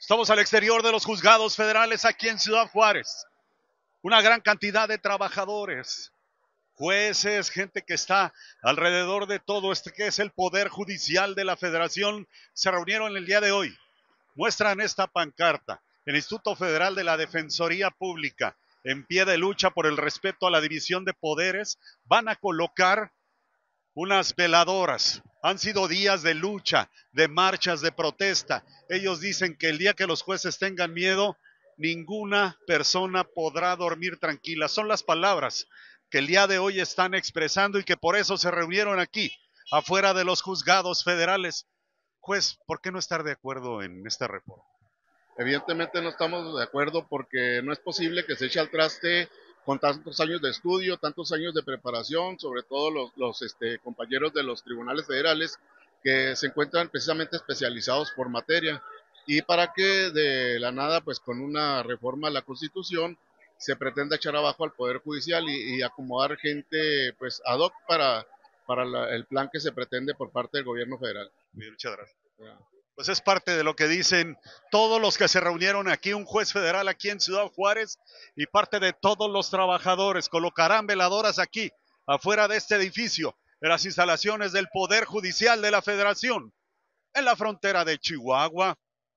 Estamos al exterior de los juzgados federales aquí en Ciudad Juárez. Una gran cantidad de trabajadores, jueces, gente que está alrededor de todo este que es el Poder Judicial de la Federación, se reunieron el día de hoy. Muestran esta pancarta. El Instituto Federal de la Defensoría Pública, en pie de lucha por el respeto a la división de poderes, van a colocar unas veladoras. Han sido días de lucha, de marchas, de protesta. Ellos dicen que el día que los jueces tengan miedo, ninguna persona podrá dormir tranquila. Son las palabras que el día de hoy están expresando y que por eso se reunieron aquí, afuera de los juzgados federales. Juez, ¿por qué no estar de acuerdo en esta reforma? Evidentemente no estamos de acuerdo porque no es posible que se eche al traste con tantos años de estudio, tantos años de preparación, sobre todo los, este, compañeros de los tribunales federales que se encuentran precisamente especializados por materia y para que de la nada, pues con una reforma a la Constitución, se pretenda echar abajo al Poder Judicial y, acomodar gente pues ad hoc para, el plan que se pretende por parte del gobierno federal. Muchas gracias. Pues es parte de lo que dicen todos los que se reunieron aquí, un juez federal aquí en Ciudad Juárez y parte de todos los trabajadores. Colocarán veladoras aquí, afuera de este edificio, en las instalaciones del Poder Judicial de la Federación, en la frontera de Chihuahua,